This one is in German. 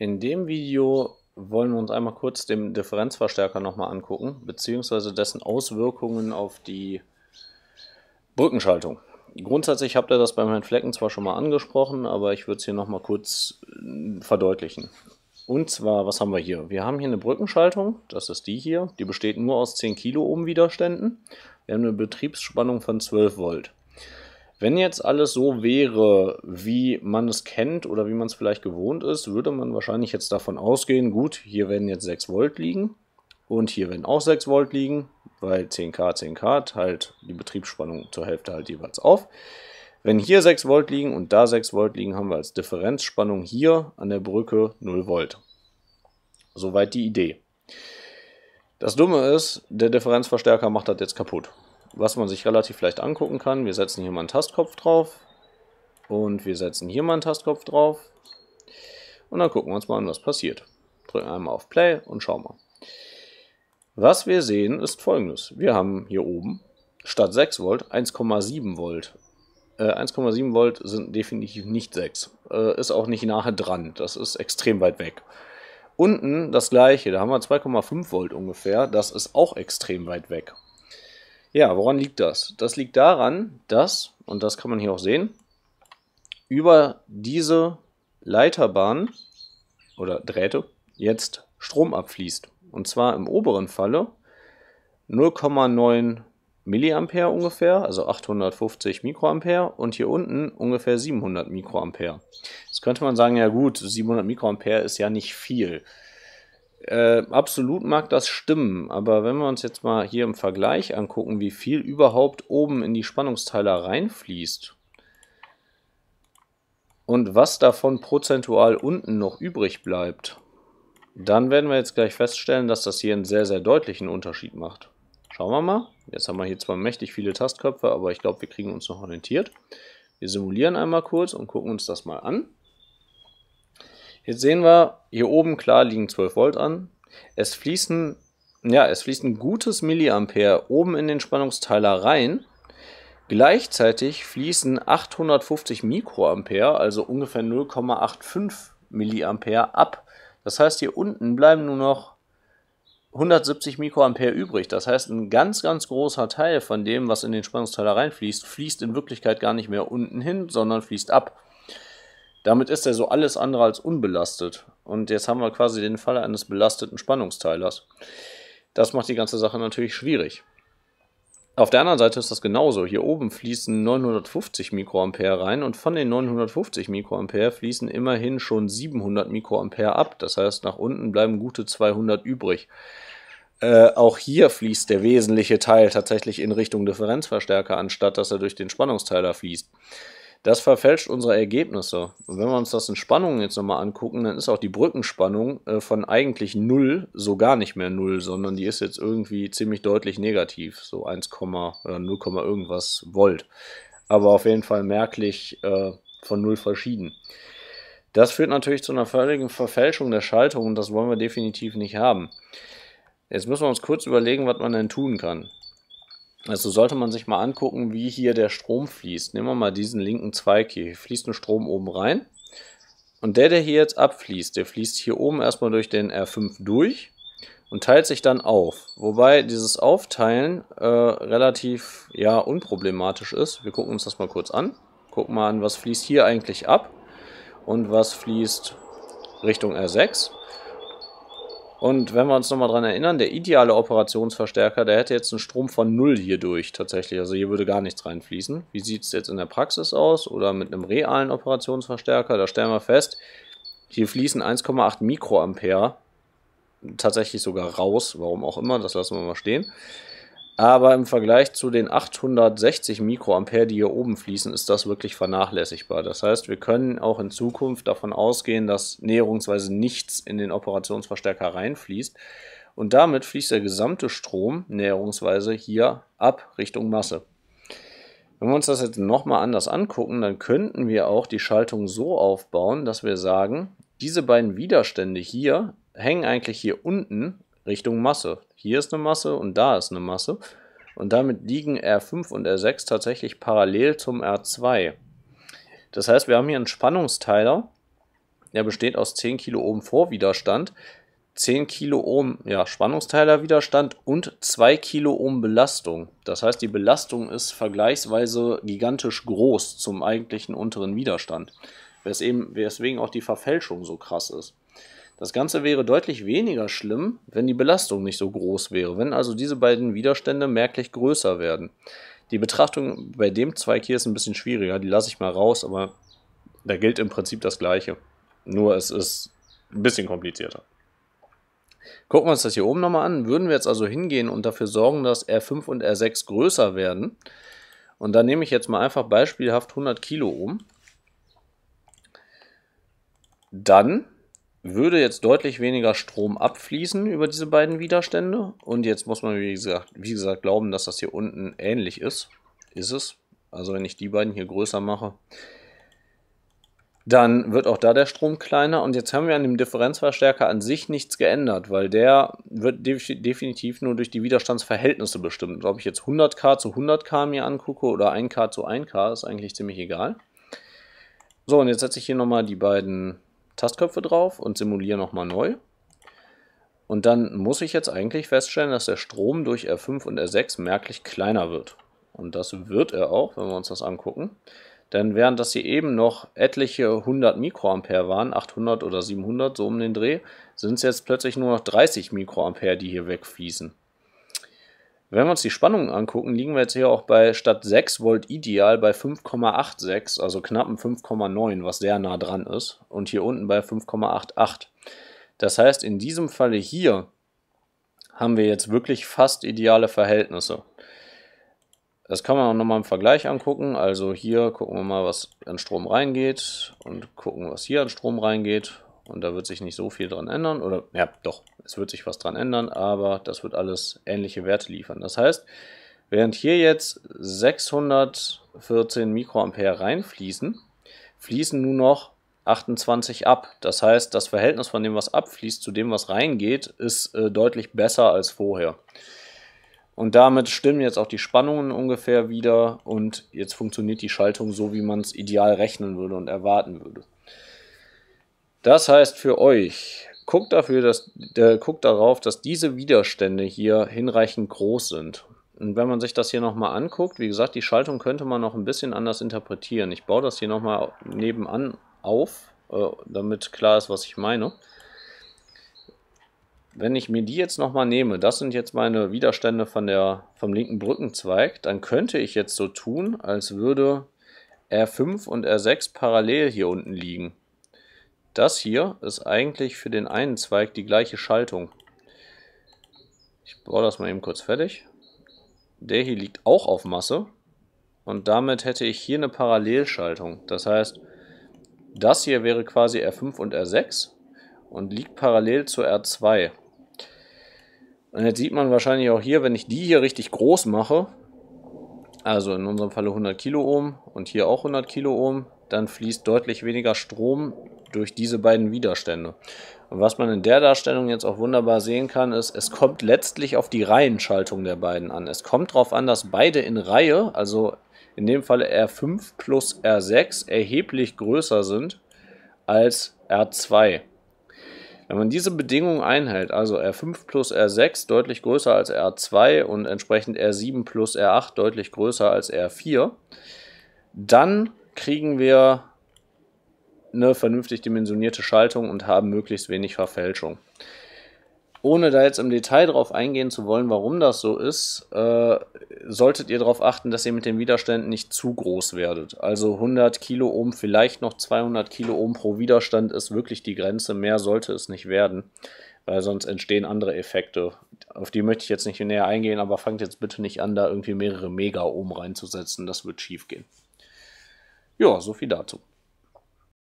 In dem Video wollen wir uns einmal kurz den Differenzverstärker nochmal angucken, beziehungsweise dessen Auswirkungen auf die Brückenschaltung. Grundsätzlich habt ihr das beim Herrn Flecken zwar schon mal angesprochen, aber ich würde es hier nochmal kurz äh, verdeutlichen. Und zwar, was haben wir hier? Wir haben hier eine Brückenschaltung, das ist die hier, die besteht nur aus 10 Kilo Ohm Widerständen. Wir haben eine Betriebsspannung von 12 Volt. Wenn jetzt alles so wäre, wie man es kennt oder wie man es vielleicht gewohnt ist, würde man wahrscheinlich jetzt davon ausgehen, gut, hier werden jetzt 6 Volt liegen und hier werden auch 6 Volt liegen, weil 10K, 10K teilt die Betriebsspannung zur Hälfte halt jeweils auf. Wenn hier 6 Volt liegen und da 6 Volt liegen, haben wir als Differenzspannung hier an der Brücke 0 Volt. Soweit die Idee. Das Dumme ist, der Differenzverstärker macht das jetzt kaputt was man sich relativ leicht angucken kann. Wir setzen hier mal einen Tastkopf drauf und wir setzen hier mal einen Tastkopf drauf und dann gucken wir uns mal an, was passiert. Drücken einmal auf Play und schauen mal. Was wir sehen ist folgendes. Wir haben hier oben statt 6 Volt 1,7 Volt. Äh, 1,7 Volt sind definitiv nicht 6. Äh, ist auch nicht nahe dran. Das ist extrem weit weg. Unten das gleiche, da haben wir 2,5 Volt ungefähr. Das ist auch extrem weit weg. Ja, woran liegt das? Das liegt daran, dass, und das kann man hier auch sehen, über diese Leiterbahn oder Drähte jetzt Strom abfließt. Und zwar im oberen Falle 0,9 Milliampere ungefähr, also 850 Mikroampere und hier unten ungefähr 700 Mikroampere. Jetzt könnte man sagen, ja gut, 700 Mikroampere ist ja nicht viel. Äh, absolut mag das stimmen, aber wenn wir uns jetzt mal hier im Vergleich angucken, wie viel überhaupt oben in die Spannungsteiler reinfließt und was davon prozentual unten noch übrig bleibt, dann werden wir jetzt gleich feststellen, dass das hier einen sehr, sehr deutlichen Unterschied macht. Schauen wir mal. Jetzt haben wir hier zwar mächtig viele Tastköpfe, aber ich glaube, wir kriegen uns noch orientiert. Wir simulieren einmal kurz und gucken uns das mal an. Jetzt sehen wir, hier oben klar liegen 12 Volt an. Es fließen, ja, es fließt ein gutes Milliampere oben in den Spannungsteiler rein. Gleichzeitig fließen 850 Mikroampere, also ungefähr 0,85 Milliampere ab. Das heißt, hier unten bleiben nur noch 170 Mikroampere übrig. Das heißt, ein ganz, ganz großer Teil von dem, was in den Spannungsteiler reinfließt, fließt in Wirklichkeit gar nicht mehr unten hin, sondern fließt ab. Damit ist er so alles andere als unbelastet. Und jetzt haben wir quasi den Fall eines belasteten Spannungsteilers. Das macht die ganze Sache natürlich schwierig. Auf der anderen Seite ist das genauso. Hier oben fließen 950 Mikroampere rein und von den 950 Mikroampere fließen immerhin schon 700 Mikroampere ab. Das heißt, nach unten bleiben gute 200 übrig. Äh, auch hier fließt der wesentliche Teil tatsächlich in Richtung Differenzverstärker, anstatt dass er durch den Spannungsteiler fließt. Das verfälscht unsere Ergebnisse. Und wenn wir uns das in Spannungen jetzt nochmal angucken, dann ist auch die Brückenspannung äh, von eigentlich 0 so gar nicht mehr 0, sondern die ist jetzt irgendwie ziemlich deutlich negativ, so 1, oder 0, irgendwas Volt. Aber auf jeden Fall merklich äh, von 0 verschieden. Das führt natürlich zu einer völligen Verfälschung der Schaltung und das wollen wir definitiv nicht haben. Jetzt müssen wir uns kurz überlegen, was man denn tun kann. Also sollte man sich mal angucken, wie hier der Strom fließt. Nehmen wir mal diesen linken Zweig hier. Hier fließt ein Strom oben rein. Und der, der hier jetzt abfließt, der fließt hier oben erstmal durch den R5 durch und teilt sich dann auf. Wobei dieses Aufteilen äh, relativ ja, unproblematisch ist. Wir gucken uns das mal kurz an. Gucken mal an, was fließt hier eigentlich ab und was fließt Richtung R6. Und wenn wir uns nochmal dran erinnern, der ideale Operationsverstärker, der hätte jetzt einen Strom von 0 hier durch tatsächlich. Also hier würde gar nichts reinfließen. Wie sieht es jetzt in der Praxis aus oder mit einem realen Operationsverstärker? Da stellen wir fest, hier fließen 1,8 Mikroampere tatsächlich sogar raus, warum auch immer, das lassen wir mal stehen. Aber im Vergleich zu den 860 Mikroampere, die hier oben fließen, ist das wirklich vernachlässigbar. Das heißt, wir können auch in Zukunft davon ausgehen, dass näherungsweise nichts in den Operationsverstärker reinfließt. Und damit fließt der gesamte Strom näherungsweise hier ab Richtung Masse. Wenn wir uns das jetzt nochmal anders angucken, dann könnten wir auch die Schaltung so aufbauen, dass wir sagen, diese beiden Widerstände hier hängen eigentlich hier unten Richtung Masse. Hier ist eine Masse und da ist eine Masse. Und damit liegen R5 und R6 tatsächlich parallel zum R2. Das heißt, wir haben hier einen Spannungsteiler, der besteht aus 10 Kiloohm Vorwiderstand, 10 Kiloohm ja, Spannungsteilerwiderstand und 2 Kiloohm Belastung. Das heißt, die Belastung ist vergleichsweise gigantisch groß zum eigentlichen unteren Widerstand, weswegen auch die Verfälschung so krass ist. Das Ganze wäre deutlich weniger schlimm, wenn die Belastung nicht so groß wäre, wenn also diese beiden Widerstände merklich größer werden. Die Betrachtung bei dem Zweig hier ist ein bisschen schwieriger, die lasse ich mal raus, aber da gilt im Prinzip das Gleiche. Nur es ist ein bisschen komplizierter. Gucken wir uns das hier oben nochmal an. Würden wir jetzt also hingehen und dafür sorgen, dass R5 und R6 größer werden, und da nehme ich jetzt mal einfach beispielhaft 100 Kilo um, dann würde jetzt deutlich weniger Strom abfließen über diese beiden Widerstände. Und jetzt muss man, wie gesagt, wie gesagt glauben, dass das hier unten ähnlich ist. Ist es. Also wenn ich die beiden hier größer mache, dann wird auch da der Strom kleiner. Und jetzt haben wir an dem Differenzverstärker an sich nichts geändert, weil der wird definitiv nur durch die Widerstandsverhältnisse bestimmt. Ob ich jetzt 100k zu 100k mir angucke oder 1k zu 1k, ist eigentlich ziemlich egal. So, und jetzt setze ich hier nochmal die beiden Tastköpfe drauf und simuliere nochmal neu. Und dann muss ich jetzt eigentlich feststellen, dass der Strom durch R5 und R6 merklich kleiner wird. Und das wird er auch, wenn wir uns das angucken. Denn während das hier eben noch etliche 100 Mikroampere waren, 800 oder 700, so um den Dreh, sind es jetzt plötzlich nur noch 30 Mikroampere, die hier wegfließen. Wenn wir uns die Spannungen angucken, liegen wir jetzt hier auch bei statt 6 Volt ideal bei 5,86, also knappen 5,9, was sehr nah dran ist. Und hier unten bei 5,88. Das heißt, in diesem Falle hier haben wir jetzt wirklich fast ideale Verhältnisse. Das kann man auch nochmal im Vergleich angucken. Also hier gucken wir mal, was an Strom reingeht und gucken, was hier an Strom reingeht. Und da wird sich nicht so viel dran ändern. Oder ja, doch, es wird sich was dran ändern, aber das wird alles ähnliche Werte liefern. Das heißt, während hier jetzt 614 Mikroampere reinfließen, fließen nur noch 28 ab. Das heißt, das Verhältnis von dem, was abfließt, zu dem, was reingeht, ist äh, deutlich besser als vorher. Und damit stimmen jetzt auch die Spannungen ungefähr wieder und jetzt funktioniert die Schaltung so, wie man es ideal rechnen würde und erwarten würde. Das heißt für euch, guckt, dafür, dass, äh, guckt darauf, dass diese Widerstände hier hinreichend groß sind. Und wenn man sich das hier nochmal anguckt, wie gesagt, die Schaltung könnte man noch ein bisschen anders interpretieren. Ich baue das hier nochmal nebenan auf, äh, damit klar ist, was ich meine. Wenn ich mir die jetzt nochmal nehme, das sind jetzt meine Widerstände von der, vom linken Brückenzweig, dann könnte ich jetzt so tun, als würde R5 und R6 parallel hier unten liegen. Das hier ist eigentlich für den einen Zweig die gleiche Schaltung. Ich baue das mal eben kurz fertig. Der hier liegt auch auf Masse. Und damit hätte ich hier eine Parallelschaltung. Das heißt, das hier wäre quasi R5 und R6 und liegt parallel zu R2. Und jetzt sieht man wahrscheinlich auch hier, wenn ich die hier richtig groß mache, also in unserem Falle 100 Kiloohm und hier auch 100 Kiloohm, dann fließt deutlich weniger Strom durch diese beiden Widerstände. Und was man in der Darstellung jetzt auch wunderbar sehen kann, ist, es kommt letztlich auf die Reihenschaltung der beiden an. Es kommt darauf an, dass beide in Reihe, also in dem Fall R5 plus R6, erheblich größer sind als R2. Wenn man diese Bedingung einhält, also R5 plus R6 deutlich größer als R2 und entsprechend R7 plus R8 deutlich größer als R4, dann kriegen wir eine vernünftig dimensionierte Schaltung und haben möglichst wenig Verfälschung. Ohne da jetzt im Detail drauf eingehen zu wollen, warum das so ist, äh, solltet ihr darauf achten, dass ihr mit den Widerständen nicht zu groß werdet. Also 100 Kiloohm, vielleicht noch 200 Kiloohm pro Widerstand ist wirklich die Grenze. Mehr sollte es nicht werden, weil sonst entstehen andere Effekte. Auf die möchte ich jetzt nicht näher eingehen, aber fangt jetzt bitte nicht an, da irgendwie mehrere Megaohm reinzusetzen. Das wird schief gehen. Ja, so viel dazu.